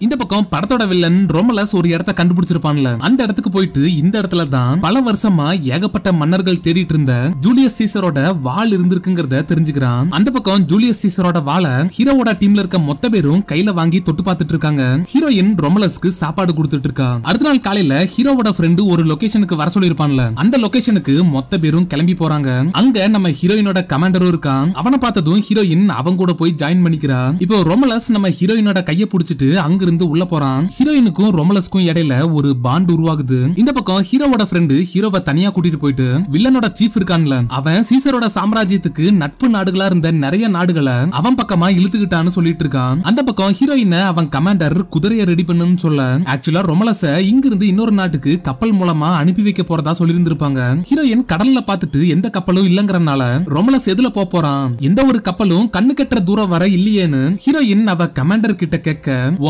இந்த பக்கம் படத்தோட வில்லன் ரொமலஸ் ஒரு இடத்த கண்டுபிடிச்சிருப்பான்ல அந்த இடத்துக்கு போயிட்டு இந்த இடத்துல தான் பல வருஷமா ஏகப்பட்ட மன்னர்கள் தேடிட்டு இருந்த ஜூலியஸ் சீசரோட வால் இருந்திருக்குங்கிறத தெரிஞ்சுக்கிறான் அந்த பக்கம் ஜூலியஸ் சீசரோட வாழை ஹீரோவோட டீம்ல இருக்க மொத்த பேரும் கையில வாங்கி தொட்டு பார்த்துட்டு இருக்காங்க ஹீரோயின் ரொமலஸ்க்கு சாப்பாடு கொடுத்துட்டு இருக்கா அடுத்த நாள் காலையில ஹீரோவோட ஃப்ரெண்டு ஒரு லொகேஷனுக்கு வர சொல்லிருப்பான்ல அந்த லொகேஷனுக்கு மொத்த பேரும் கிளம்பி போறாங்க அங்க நம்ம ஹீரோயினோட கமாண்டரும் இருக்கான் அவனை பார்த்ததும் ஹீரோயின் அவங்க கூட போய் ஜாயின் பண்ணிக்கிறான் இப்போ ரொமலஸ் நம்ம ஹீரோயினோட கையை புடிச்சிட்டு அங்கிருந்து இருந்து உள்ள போறான் ஹீரோயினுக்கும் ரொமலஸ்க்கும் இடையில ஒரு பாண்ட் உருவாகுது இந்த பக்கம் ஹீரோவோட ஃப்ரெண்டு ஹீரோவை தனியா கூட்டிட்டு போயிட்டு வில்லனோட சீஃப் இருக்கான்ல அவன் சீசரோட சாம்ராஜ்யத்துக்கு நட்பு நாடுகளா இருந்த நிறைய நாடுகளை அவன் பக்கமா இழுத்துக்கிட்டான்னு சொல்லிட்டு இருக்கான் அந்த பக்கம் ஹீரோயின அவன் கமாண்டர் குதிரையை ரெடி பண்ணுன்னு சொல்ல ஆக்சுவலா ரொமலஸ இங்கிருந்து இன்னொரு நாட்டுக்கு கப்பல் மூலமா அனுப்பி வைக்க போறதா சொல்லியிருந்திருப்பாங்க ஹீரோயின் கடல்ல பாத்துட்டு எந்த கப்பலும் இல்லங்கறனால ரொமலஸ் எதுல போறான் எந்த ஒரு கப்பலும் கண்ணு கட்டுற தூரம் வர இல்லையேன்னு ஹீரோயின் அவ கமாண்டர் கிட்ட கேட்க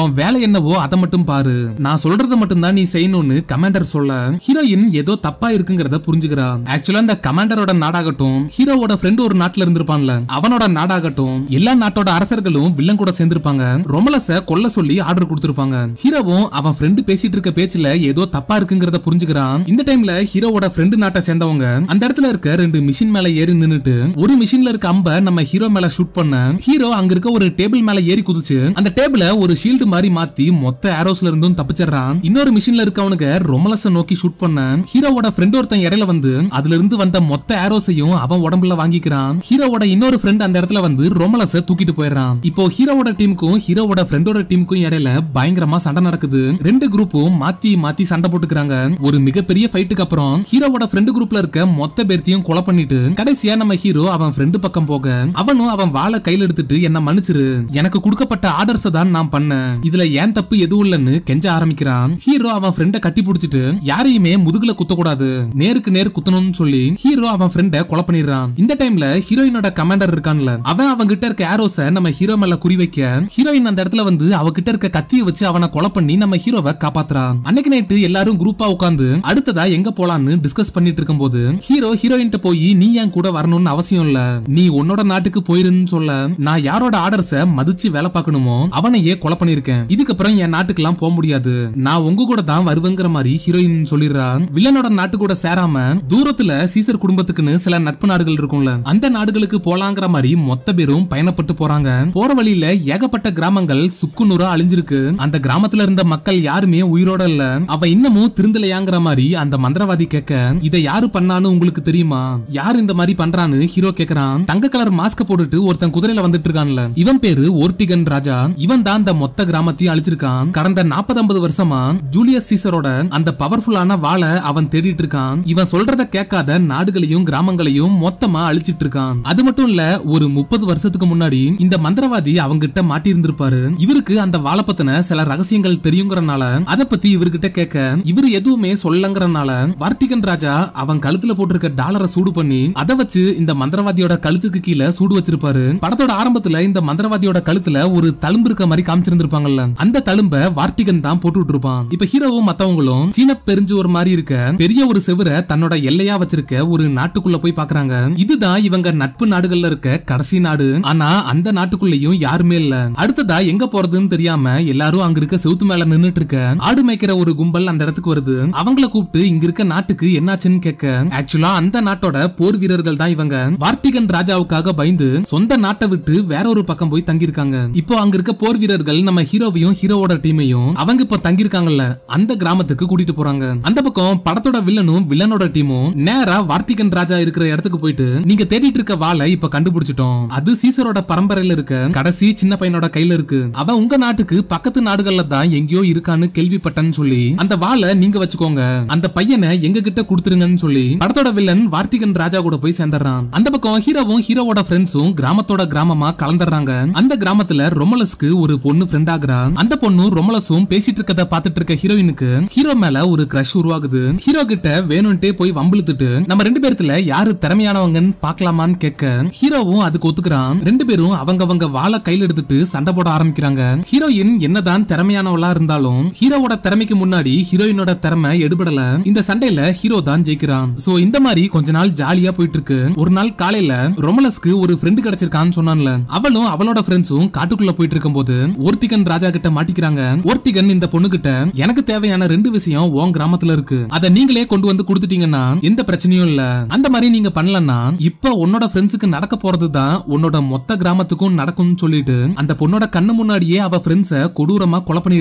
உன் வேலை என்னவோ அதை மட்டும் பாரு நான் சொல்றதை மட்டும் தான் நீ செய்யணும்னு கமாண்டர் சொல்ல ஹீரோயின் ஏதோ தப்பா இருக்குங்கிறத புரிஞ்சுக்கிறா ஆக்சுவலா இந்த கமாண்டரோட நாடாகட்டும் ஹீரோவோட ஃப்ரெண்ட் ஒரு நாட்டுல இருந்திருப்பான்ல அவனோட நாடாகட்டும் எல்லா நாட்டோட அரசர்களும் வில்லன் கூட சேர்ந்திருப்பாங்க ரொமலச கொல்ல சொல்லி ஆர்டர் கொடுத்திருப்பாங்க ஹீரோவும் அவன் ஃப்ரெண்டு பேசிட்டு இருக்க பேச்சுல ஏதோ தப்பா இருக்குங்கிறத புரிஞ்சுக்கிறான் இந்த டைம்ல ஹீரோவோட ஃப்ரெண்டு நாட்டை சேர்ந்தவங்க அந்த இடத்துல இருக்க ரெண்டு மிஷின் மேல ஏறி நின்னுட்டு ஒரு மிஷின்ல இருக்க அம்ப நம்ம ஹீரோ மேல ஷூட் பண்ண ஹீரோ அங்க இருக்க ஒரு டேபிள் மேல ஏறி குதிச்சு அந்த டேபிள ஒரு ஷீல்டு மாதிரி மாத்தி மொத்த ஆரோஸ்ல இருந்தும் தப்பிச்சிடறான் இன்னொரு மிஷின்ல இருக்கவனுக்கு ரொமலஸ நோக்கி ஷூட் பண்ண ஹீரோவோட ஃப்ரெண்ட் ஒருத்தன் இடையில வந்து அதுல இருந்து வந்த மொத்த ஆரோஸையும் அவன் உடம்புல வாங்கிக்கிறான் ஹீரோவோட இன்னொரு ஃப்ரெண்ட் அந்த இடத்துல வந்து ரொமலஸ தூக்கிட்டு போயிடறான் இப்போ ஹீரோவோட டீமுக்கும் ஹீரோவோட ஃப்ரெண்டோட டீமுக்கும் இடையில பயங்கரமா சண்டை நடக்குது ரெண்டு குரூப்பும் மாத்தி மாத்தி சண்டை போட்டுக்கிறாங்க ஒரு மிகப்பெரிய ஃபைட்டுக்கு அப்புறம் ஹீரோவோட ஃப்ரெண்டு குரூப்ல இருக்க மொத்த பேர்த்தையும் கொலை பண்ணிட்டு கடைசியா நம்ம ஹீரோ அவன் ஃப்ரெண்டு பக்கம் போக அவனும் அவன் வாழை கையில் எடுத்துட்டு என்ன மன்னிச்சிரு எனக்கு கொடுக்கப்பட்ட ஆர்டர்ஸ் தான் நான் பண்ணேன் இதுல இதுல ஏன் தப்பு எதுவும் இல்லைன்னு கெஞ்ச ஆரம்பிக்கிறான் ஹீரோ அவன் ஃப்ரெண்ட கட்டி பிடிச்சிட்டு யாரையுமே முதுகுல குத்தக்கூடாது நேருக்கு நேர் குத்தணும்னு சொல்லி ஹீரோ அவன் ஃப்ரெண்ட கொலை பண்ணிடுறான் இந்த டைம்ல ஹீரோயினோட கமாண்டர் இருக்கான்ல அவன் அவங்க கிட்ட இருக்க ஆரோஸ நம்ம ஹீரோ மேல வைக்க ஹீரோயின் அந்த இடத்துல வந்து அவகிட்ட இருக்க கத்தியை வச்சு அவனை கொலை பண்ணி நம்ம ஹீரோவை காப்பாத்துறான் அன்னைக்கு நைட்டு எல்லாரும் குரூப்பா உட்காந்து அடுத்ததா எங்க போலான்னு டிஸ்கஸ் பண்ணிட்டு இருக்கும் போது ஹீரோ ஹீரோயின் போய் நீ ஏன் கூட வரணும்னு அவசியம் இல்ல நீ உன்னோட நாட்டுக்கு போயிருன்னு சொல்ல நான் யாரோட ஆர்டர்ஸ மதிச்சு வேலை பார்க்கணுமோ அவனையே கொலை பண்ணிருக்கேன் இதுக்கப்புறம் என் நாட்டுக்கெல்லாம் போக முடியாது நான் உங்க கூட தான் வருவேங்கிற மாதிரி ஹீரோயின் சொல்லிடுறான் வில்லனோட நாட்டு கூட சேராம தூரத்துல சீசர் குடும்பத்துக்குன்னு சில நட்பு நாடுகள் இருக்கும்ல அந்த நாடுகளுக்கு போலாங்கிற மாதிரி மொத்த பேரும் பயணப்பட்டு போறாங்க போற வழியில ஏகப்பட்ட கிராமங்கள் சுக்குநூறா அழிஞ்சிருக்கு அந்த கிராமத்துல இருந்த மக்கள் யாருமே உயிரோட இல்ல அவ இன்னமும் திருந்தலையாங்கிற மாதிரி அந்த மந்திரவாதி கேட்க இதை யாரு பண்ணான்னு உங்களுக்கு தெரியுமா யாரு இந்த மாதிரி பண்றான்னு ஹீரோ கேக்குறான் தங்க கலர் மாஸ்க போட்டுட்டு ஒருத்தன் குதிரையில வந்துட்டு இருக்கான்ல இவன் பேரு ஓர்டிகன் ராஜா இவன் தான் இந்த மொத்த கிராமத்தையும் எல்லாத்தையும் அழிச்சிருக்கான் கடந்த நாற்பது ஐம்பது வருஷமா ஜூலியஸ் சீசரோட அந்த பவர்ஃபுல்லான வாழை அவன் தேடிட்டு இருக்கான் இவன் சொல்றத கேட்காத நாடுகளையும் கிராமங்களையும் மொத்தமா அழிச்சிட்டு இருக்கான் அது மட்டும் இல்ல ஒரு முப்பது வருஷத்துக்கு முன்னாடி இந்த மந்திரவாதி அவங்கிட்ட மாட்டி இருந்திருப்பாரு இவருக்கு அந்த வாழை பத்தின சில ரகசியங்கள் தெரியுங்கிறனால அதை பத்தி இவர்கிட்ட கேட்க இவர் எதுவுமே சொல்லங்கிறனால வார்டிகன் ராஜா அவன் கழுத்துல போட்டிருக்க டாலரை சூடு பண்ணி அதை வச்சு இந்த மந்திரவாதியோட கழுத்துக்கு கீழே சூடு வச்சிருப்பாரு படத்தோட ஆரம்பத்துல இந்த மந்திரவாதியோட கழுத்துல ஒரு தழும்பு இருக்க மாதிரி காமிச்சிருந்திருப்பாங்கல்ல அந்த தழும்ப வார்த்திகன் தான் போட்டுட்டு இருப்பான் இப்ப ஹீரோவும் மத்தவங்களும் சீன பெருஞ்சுவர் மாதிரி இருக்க பெரிய ஒரு செவர தன்னோட எல்லையா வச்சிருக்க ஒரு நாட்டுக்குள்ள போய் பாக்குறாங்க இதுதான் இவங்க நட்பு நாடுகள்ல இருக்க கடைசி நாடு ஆனா அந்த நாட்டுக்குள்ளயும் யாருமே இல்ல அடுத்ததா எங்க போறதுன்னு தெரியாம எல்லாரும் அங்க இருக்க செவுத்து மேல நின்னுட்டு இருக்க ஆடு மேய்க்கிற ஒரு கும்பல் அந்த இடத்துக்கு வருது அவங்கள கூப்பிட்டு இங்க இருக்க நாட்டுக்கு என்னாச்சுன்னு கேட்க ஆக்சுவலா அந்த நாட்டோட போர் வீரர்கள் தான் இவங்க வார்த்திகன் ராஜாவுக்காக பயந்து சொந்த நாட்டை விட்டு வேற ஒரு பக்கம் போய் தங்கியிருக்காங்க இப்போ அங்க இருக்க போர் வீரர்கள் நம்ம ஹீரோவை ஹீரோவையும் ஹீரோவோட டீமையும் அவங்க இப்ப தங்கியிருக்காங்கல்ல அந்த கிராமத்துக்கு கூட்டிட்டு போறாங்க அந்த பக்கம் படத்தோட வில்லனும் வில்லனோட டீமும் நேரா வார்த்திகன் ராஜா இருக்கிற இடத்துக்கு போயிட்டு நீங்க தேடிட்டு இருக்க வாழை இப்ப கண்டுபிடிச்சிட்டோம் அது சீசரோட பரம்பரையில இருக்க கடைசி சின்ன பையனோட கையில இருக்கு அவன் உங்க நாட்டுக்கு பக்கத்து நாடுகள்ல தான் எங்கேயோ இருக்கான்னு கேள்விப்பட்டேன்னு சொல்லி அந்த வாழை நீங்க வச்சுக்கோங்க அந்த பையனை எங்க கிட்ட கொடுத்துருங்கன்னு சொல்லி படத்தோட வில்லன் வார்த்திகன் ராஜா கூட போய் சேர்ந்துறான் அந்த பக்கம் ஹீரோவும் ஹீரோவோட ஃப்ரெண்ட்ஸும் கிராமத்தோட கிராமமா கலந்துறாங்க அந்த கிராமத்துல ரொமலஸ்க்கு ஒரு பொண்ணு ஃப்ரெண்ட் ஆகுறா அந்த பொண்ணு ரொமலசும் பேசிட்டு இருக்கத பாத்துட்டு இருக்க ஹீரோயினுக்கு ஹீரோ மேல ஒரு கிரஷ் உருவாகுது ஹீரோ கிட்ட வேணும்ட்டே போய் வம்பிழுத்துட்டு நம்ம ரெண்டு பேர்த்துல யாரு திறமையானவங்கன்னு பாக்கலாமான்னு கேட்க ஹீரோவும் அதுக்கு ஒத்துக்கிறான் ரெண்டு பேரும் அவங்க அவங்க வாழை கையில எடுத்துட்டு சண்டை போட ஆரம்பிக்கிறாங்க ஹீரோயின் என்னதான் திறமையானவளா இருந்தாலும் ஹீரோவோட திறமைக்கு முன்னாடி ஹீரோயினோட திறமை எடுபடல இந்த சண்டையில ஹீரோ தான் ஜெயிக்கிறான் சோ இந்த மாதிரி கொஞ்ச நாள் ஜாலியா போயிட்டு இருக்கு ஒரு நாள் காலையில ரொமலஸ்க்கு ஒரு ஃப்ரெண்டு கிடைச்சிருக்கான்னு சொன்னான்ல அவளும் அவளோட ஃப்ரெண்ட்ஸும் காட்டுக்குள்ள போயிட்டு இருக்கும் போது ஒருத்திகன் ராஜா கிட்ட கிட்ட மாட்டிக்கிறாங்க ஒர்த்திகன் இந்த பொண்ணு கிட்ட எனக்கு தேவையான ரெண்டு விஷயம் உன் கிராமத்துல இருக்கு அதை நீங்களே கொண்டு வந்து கொடுத்துட்டீங்கன்னா எந்த பிரச்சனையும் இல்ல அந்த மாதிரி நீங்க பண்ணலன்னா இப்ப உன்னோட ஃப்ரெண்ட்ஸுக்கு நடக்க போறது தான் உன்னோட மொத்த கிராமத்துக்கும் நடக்கும்னு சொல்லிட்டு அந்த பொண்ணோட கண்ணு முன்னாடியே அவ ஃப்ரெண்ட்ஸ கொடூரமா கொலை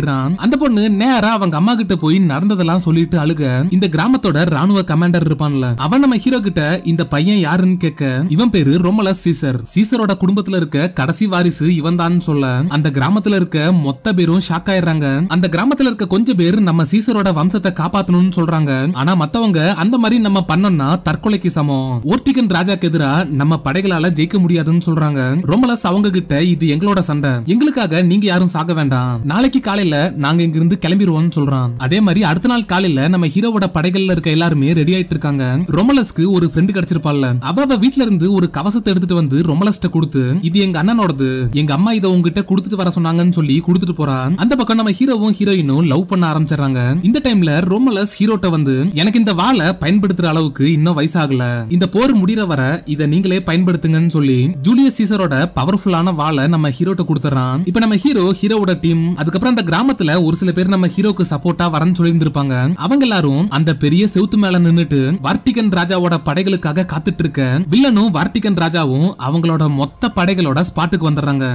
அந்த பொண்ணு நேரா அவங்க அம்மா கிட்ட போய் நடந்ததெல்லாம் சொல்லிட்டு அழுக இந்த கிராமத்தோட ராணுவ கமாண்டர் இருப்பான்ல அவன் நம்ம ஹீரோ கிட்ட இந்த பையன் யாருன்னு கேட்க இவன் பேரு ரொமலஸ் சீசர் சீசரோட குடும்பத்துல இருக்க கடைசி வாரிசு இவன் தான் சொல்ல அந்த கிராமத்துல இருக்க மொத்த மொத்த பேரும் ஷாக் ஆயிடுறாங்க அந்த கிராமத்துல இருக்க கொஞ்ச பேர் நம்ம சீசரோட வம்சத்தை காப்பாத்தணும்னு சொல்றாங்க ஆனா மத்தவங்க அந்த மாதிரி நம்ம பண்ணோம்னா தற்கொலைக்கு சமம் ஓர்டிகன் ராஜாக்கு எதிரா நம்ம படைகளால ஜெயிக்க முடியாதுன்னு சொல்றாங்க ரொம்பலஸ் அவங்க கிட்ட இது எங்களோட சண்டை எங்களுக்காக நீங்க யாரும் சாக வேண்டாம் நாளைக்கு காலையில நாங்க இங்க இருந்து கிளம்பிடுவோம்னு சொல்றான் அதே மாதிரி அடுத்த நாள் காலையில நம்ம ஹீரோவோட படைகள்ல இருக்க எல்லாருமே ரெடி ஆயிட்டு இருக்காங்க ரொமலஸ்க்கு ஒரு ஃப்ரெண்டு கிடைச்சிருப்பால அவ வீட்ல இருந்து ஒரு கவசத்தை எடுத்துட்டு வந்து ரொமலஸ்ட கொடுத்து இது எங்க அண்ணனோடது எங்க அம்மா இதை உங்ககிட்ட கொடுத்துட்டு வர சொன்னாங்கன்னு சொல்லி கொடுத்துட்டு எடுத்துட்டு போறான் அந்த பக்கம் நம்ம ஹீரோவும் ஹீரோயினும் லவ் பண்ண ஆரம்பிச்சாங்க இந்த டைம்ல ரோமலஸ் ஹீரோட்ட வந்து எனக்கு இந்த வாழை பயன்படுத்துற அளவுக்கு இன்னும் வயசாகல இந்த போர் முடிற வர இதை நீங்களே பயன்படுத்துங்கன்னு சொல்லி ஜூலியஸ் சீசரோட பவர்ஃபுல்லான வாழை நம்ம ஹீரோட்ட கொடுத்துறான் இப்ப நம்ம ஹீரோ ஹீரோவோட டீம் அதுக்கப்புறம் அந்த கிராமத்துல ஒரு சில பேர் நம்ம ஹீரோக்கு சப்போர்ட்டா வரன்னு சொல்லி இருந்திருப்பாங்க அவங்க எல்லாரும் அந்த பெரிய செவுத்து மேல நின்னுட்டு வார்டிகன் ராஜாவோட படைகளுக்காக காத்துட்டு இருக்க வில்லனும் வார்டிகன் ராஜாவும் அவங்களோட மொத்த படைகளோட ஸ்பாட்டுக்கு வந்துடுறாங்க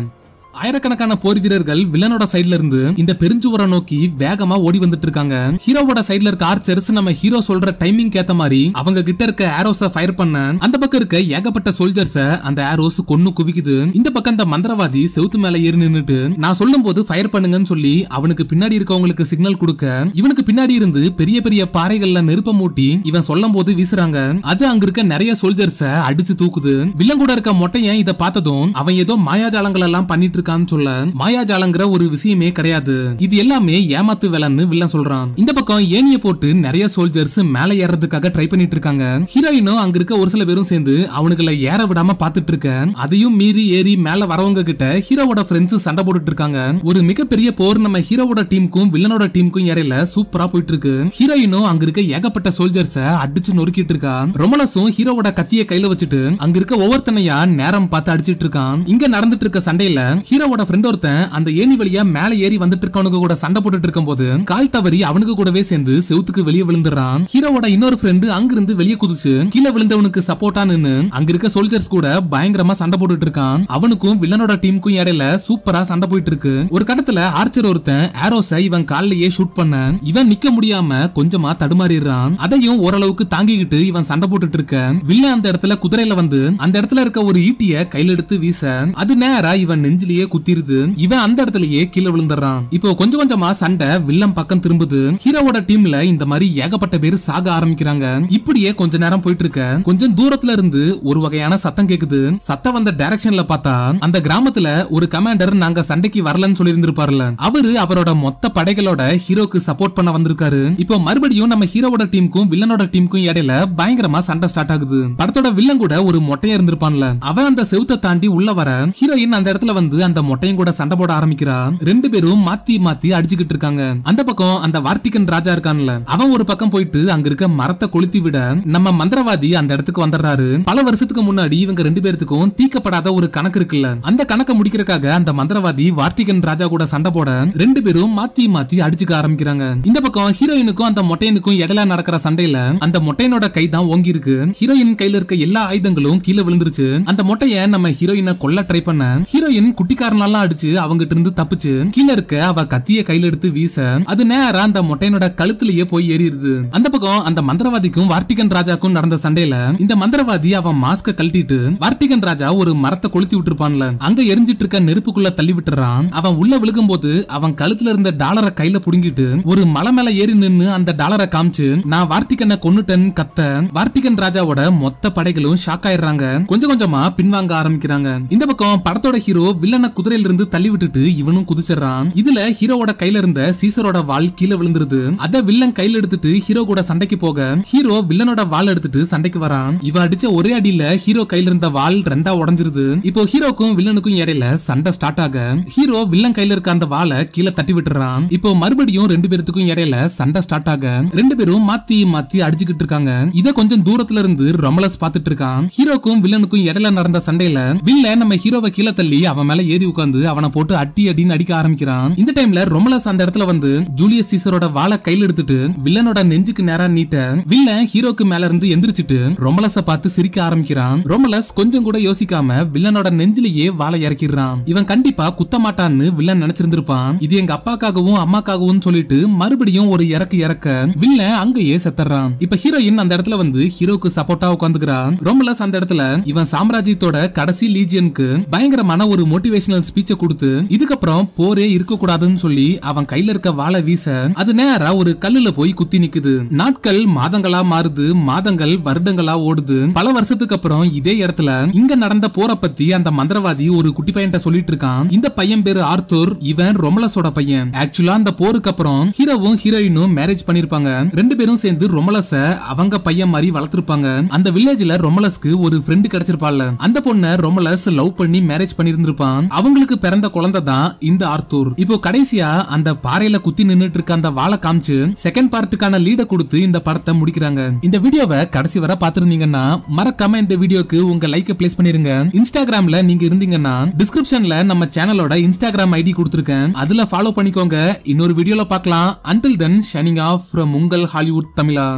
ஆயிரக்கணக்கான போர் வீரர்கள் வில்லனோட சைட்ல இருந்து இந்த பெருஞ்சுவரை நோக்கி வேகமா ஓடி வந்துட்டு இருக்காங்க ஹீரோவோட சைட்ல இருக்க ஆர்ச்சர்ஸ் நம்ம ஹீரோ சொல்ற டைமிங் ஏத்த மாதிரி அவங்க கிட்ட இருக்க ஆரோஸ் ஃபயர் பண்ண அந்த பக்கம் இருக்க ஏகப்பட்ட சோல்ஜர்ஸ் அந்த ஆரோஸ் கொன்னு குவிக்குது இந்த பக்கம் இந்த மந்திரவாதி செவுத்து மேல ஏறி நின்னுட்டு நான் சொல்லும் போது ஃபயர் பண்ணுங்கன்னு சொல்லி அவனுக்கு பின்னாடி இருக்கவங்களுக்கு சிக்னல் கொடுக்க இவனுக்கு பின்னாடி இருந்து பெரிய பெரிய பாறைகள்ல நெருப்ப மூட்டி இவன் சொல்லும் போது வீசுறாங்க அது அங்க இருக்க நிறைய சோல்ஜர்ஸ் அடிச்சு தூக்குது வில்லங்கூட இருக்க மொட்டையன் இதை பார்த்ததும் அவன் ஏதோ மாயாஜாலங்கள் எல்லாம் பண்ணிட்டு இருக்கான்னு சொல்ல மாயாஜாலங்கிற ஒரு விஷயமே கிடையாது இது எல்லாமே ஏமாத்து வேலைன்னு வில்லன் சொல்றான் இந்த பக்கம் ஏனிய போட்டு நிறைய சோல்ஜர்ஸ் மேல ஏறதுக்காக ட்ரை பண்ணிட்டு இருக்காங்க ஹீரோயினும் அங்க இருக்க ஒரு சில பேரும் சேர்ந்து அவனுக்குள்ள ஏற விடாம பாத்துட்டு இருக்க அதையும் மீறி ஏறி மேல வரவங்க கிட்ட ஹீரோவோட ஃப்ரெண்ட்ஸ் சண்டை போட்டுட்டு இருக்காங்க ஒரு மிகப்பெரிய போர் நம்ம ஹீரோவோட டீமுக்கும் வில்லனோட டீமுக்கும் இடையில சூப்பரா போயிட்டு இருக்கு ஹீரோயினும் அங்க இருக்க ஏகப்பட்ட சோல்ஜர்ஸ அடிச்சு நொறுக்கிட்டு இருக்கா ரொமலஸும் ஹீரோவோட கத்திய கையில வச்சுட்டு அங்க இருக்க ஒவ்வொருத்தனையா நேரம் பார்த்து அடிச்சிட்டு இருக்கான் இங்க நடந்துட்டு இருக்க சண்டையில ஹீரோவோட ஃப்ரெண்ட் ஒருத்தன் அந்த ஏணி வழியா மேல ஏறி வந்துட்டு இருக்கவனுக்கு கூட சண்டை போட்டுட்டு இருக்கும் போது கால் தவறி அவனுக்கு கூடவே சேர்ந்து செவுத்துக்கு வெளியே விழுந்துறான் ஹீரோவோட இன்னொரு ஃப்ரெண்டு அங்கிருந்து வெளியே குதிச்சு கீழே விழுந்தவனுக்கு சப்போர்ட்டா நின்று அங்க இருக்க சோல்ஜர்ஸ் கூட பயங்கரமா சண்டை போட்டுட்டு இருக்கான் அவனுக்கும் வில்லனோட டீமுக்கும் இடையில சூப்பரா சண்டை போயிட்டு இருக்கு ஒரு கட்டத்துல ஆர்ச்சர் ஒருத்தன் ஆரோஸ இவன் காலிலேயே ஷூட் பண்ண இவன் நிக்க முடியாம கொஞ்சமா தடுமாறிடுறான் அதையும் ஓரளவுக்கு தாங்கிக்கிட்டு இவன் சண்டை போட்டுட்டு இருக்க வில்ல அந்த இடத்துல குதிரையில வந்து அந்த இடத்துல இருக்க ஒரு ஈட்டிய கையில எடுத்து வீச அது நேரா இவன் நெஞ்சிலேயே தலையிலேயே குத்திருது இவன் அந்த இடத்துலயே கீழே விழுந்துறான் இப்போ கொஞ்சம் கொஞ்சமா சண்டை வில்லம் பக்கம் திரும்புது ஹீரோவோட டீம்ல இந்த மாதிரி ஏகப்பட்ட பேர் சாக ஆரம்பிக்கிறாங்க இப்படியே கொஞ்ச நேரம் போயிட்டு இருக்க கொஞ்சம் தூரத்துல இருந்து ஒரு வகையான சத்தம் கேக்குது சத்தம் வந்த டைரக்ஷன்ல பார்த்தா அந்த கிராமத்துல ஒரு கமாண்டர் நாங்க சண்டைக்கு வரலன்னு சொல்லி இருந்திருப்பாருல அவரு அவரோட மொத்த படைகளோட ஹீரோக்கு சப்போர்ட் பண்ண வந்திருக்காரு இப்போ மறுபடியும் நம்ம ஹீரோவோட டீமுக்கும் வில்லனோட டீமுக்கும் இடையில பயங்கரமா சண்டை ஸ்டார்ட் ஆகுது படத்தோட வில்லன் கூட ஒரு மொட்டையா இருந்திருப்பான்ல அவன் அந்த செவுத்தை தாண்டி உள்ள வர ஹீரோயின் அந்த இடத்துல வந்து அந்த மொட்டையும் கூட சண்டை போட ஆரம்பிக்கிறா ரெண்டு பேரும் மாத்தி மாத்தி அடிச்சுக்கிட்டு இருக்காங்க அந்த பக்கம் அந்த வார்த்திகன் ராஜா இருக்கான்ல அவன் ஒரு பக்கம் போயிட்டு அங்க இருக்க மரத்தை கொளுத்தி விட நம்ம மந்திரவாதி அந்த இடத்துக்கு வந்துடுறாரு பல வருஷத்துக்கு முன்னாடி இவங்க ரெண்டு பேருக்கும் தீக்கப்படாத ஒரு கணக்கு இருக்குல்ல அந்த கணக்கை முடிக்கிறக்காக அந்த மந்திரவாதி வார்த்திகன் ராஜா கூட சண்டை போட ரெண்டு பேரும் மாத்தி மாத்தி அடிச்சுக்க ஆரம்பிக்கிறாங்க இந்த பக்கம் ஹீரோயினுக்கும் அந்த மொட்டையனுக்கும் இடையில நடக்கிற சண்டையில அந்த மொட்டையனோட கை தான் ஓங்கி இருக்கு ஹீரோயின் கையில இருக்க எல்லா ஆயுதங்களும் கீழே விழுந்துருச்சு அந்த மொட்டைய நம்ம ஹீரோயினை கொல்ல ட்ரை பண்ண ஹீரோயின் குட்டி கத்திக்காரனாலாம் அடிச்சு அவங்கிட்ட இருந்து தப்பிச்சு கீழ இருக்க அவ கத்திய கையில எடுத்து வீச அது நேரம் அந்த மொட்டையனோட கழுத்துலயே போய் ஏறிடுது அந்த பக்கம் அந்த மந்திரவாதிக்கும் வார்டிகன் ராஜாக்கும் நடந்த சண்டையில இந்த மந்திரவாதி அவன் மாஸ்க கழட்டிட்டு வார்டிகன் ராஜா ஒரு மரத்தை கொளுத்தி விட்டுருப்பான்ல அங்க எரிஞ்சிட்டு இருக்க நெருப்புக்குள்ள தள்ளி விட்டுறான் அவன் உள்ள விழுகும் போது அவன் கழுத்துல இருந்த டாலரை கையில புடுங்கிட்டு ஒரு மலை மேல ஏறி நின்னு அந்த டாலரை காமிச்சு நான் வார்த்திகனை கொன்னுட்டேன் கத்த வார்த்திகன் ராஜாவோட மொத்த படைகளும் ஷாக் ஆயிடுறாங்க கொஞ்சம் கொஞ்சமா பின்வாங்க ஆரம்பிக்கிறாங்க இந்த பக்கம் படத்தோட ஹீரோ வில்லன ஹீரோன குதிரையிலிருந்து தள்ளி விட்டுட்டு இவனும் குதிச்சிடறான் இதுல ஹீரோவோட கையில இருந்த சீசரோட வால் கீழே விழுந்துருது அத வில்லன் கையில எடுத்துட்டு ஹீரோ கூட சண்டைக்கு போக ஹீரோ வில்லனோட வால் எடுத்துட்டு சண்டைக்கு வரான் இவ அடிச்ச ஒரே அடியில ஹீரோ கையில இருந்த வால் ரெண்டா உடஞ்சிருது இப்போ ஹீரோக்கும் வில்லனுக்கும் இடையில சண்டை ஸ்டார்ட் ஆக ஹீரோ வில்லன் கையில இருக்க அந்த வாழை கீழே தட்டி விட்டுறான் இப்போ மறுபடியும் ரெண்டு பேருக்கும் இடையில சண்டை ஸ்டார்ட் ஆக ரெண்டு பேரும் மாத்தி மாத்தி அடிச்சுக்கிட்டு இருக்காங்க இத கொஞ்சம் தூரத்துல இருந்து ரொமலஸ் பாத்துட்டு இருக்கான் ஹீரோக்கும் வில்லனுக்கும் இடையில நடந்த சண்டையில வில்ல நம்ம ஹீரோவை கீழே தள்ளி அவன் மேல ஏறி உட்காந்து அவனை போட்டு அட்டி அடின்னு அடிக்க ஆரம்பிக்கிறான் இந்த டைம்ல ரொமலஸ் அந்த இடத்துல வந்து ஜூலியஸ் சீசரோட வாழை கையில் எடுத்துட்டு வில்லனோட நெஞ்சுக்கு நேரா நீட்ட வில்லன் ஹீரோக்கு மேல இருந்து எந்திரிச்சிட்டு ரொமலஸ பார்த்து சிரிக்க ஆரம்பிக்கிறான் ரொமலஸ் கொஞ்சம் கூட யோசிக்காம வில்லனோட நெஞ்சிலேயே வாழை இறக்கிடுறான் இவன் கண்டிப்பா குத்த மாட்டான்னு வில்லன் நினைச்சிருந்திருப்பான் இது எங்க அப்பாக்காகவும் அம்மாக்காகவும் சொல்லிட்டு மறுபடியும் ஒரு இறக்கு இறக்க வில்லன் அங்கேயே செத்துறான் இப்ப ஹீரோயின் அந்த இடத்துல வந்து ஹீரோக்கு சப்போர்ட்டா உட்காந்துக்கிறான் ரொமலஸ் அந்த இடத்துல இவன் சாம்ராஜ்யத்தோட கடைசி லீஜியனுக்கு பயங்கரமான ஒரு மோட்டிவேஷன் மோட்டிவேஷனல் ஸ்பீச்சை கொடுத்து இதுக்கப்புறம் போரே இருக்க கூடாதுன்னு சொல்லி அவன் கையில இருக்க வாழை வீச அது நேரா ஒரு கல்லுல போய் குத்தி நிக்குது நாட்கள் மாதங்களா மாறுது மாதங்கள் வருடங்களா ஓடுது பல வருஷத்துக்கு அப்புறம் இதே இடத்துல இங்க நடந்த போர பத்தி அந்த மந்திரவாதி ஒரு குட்டி பையன் சொல்லிட்டு இருக்கான் இந்த பையன் பேரு ஆர்த்தூர் இவன் ரொமலஸோட பையன் ஆக்சுவலா அந்த போருக்கு அப்புறம் ஹீரோவும் ஹீரோயினும் மேரேஜ் பண்ணிருப்பாங்க ரெண்டு பேரும் சேர்ந்து ரொமலஸ அவங்க பையன் மாதிரி வளர்த்திருப்பாங்க அந்த வில்லேஜ்ல ரொமலஸ்க்கு ஒரு ஃப்ரெண்டு கிடைச்சிருப்பாள் அந்த பொண்ண ரொமலஸ் லவ் பண்ணி மேரேஜ் பண்ணிருந்திருப்பான் அவங்களுக்கு பிறந்த குழந்தை தான் இந்த ஆர்த்தூர் இப்போ கடைசியா அந்த பாறையில குத்தி நின்றுட்டு இருக்க அந்த வாழை காமிச்சு செகண்ட் பார்ட்டுக்கான லீட கொடுத்து இந்த படத்தை முடிக்கிறாங்க இந்த வீடியோவை கடைசி வர பாத்துருந்தீங்கன்னா மறக்காம இந்த வீடியோக்கு உங்க லைக் பிளேஸ் பண்ணிருங்க இன்ஸ்டாகிராம்ல நீங்க இருந்தீங்கன்னா டிஸ்கிரிப்ஷன்ல நம்ம சேனலோட இன்ஸ்டாகிராம் ஐடி கொடுத்துருக்கேன் அதுல ஃபாலோ பண்ணிக்கோங்க இன்னொரு வீடியோல பார்க்கலாம் until then signing off from உங்கள் ஹாலிவுட் தமிழா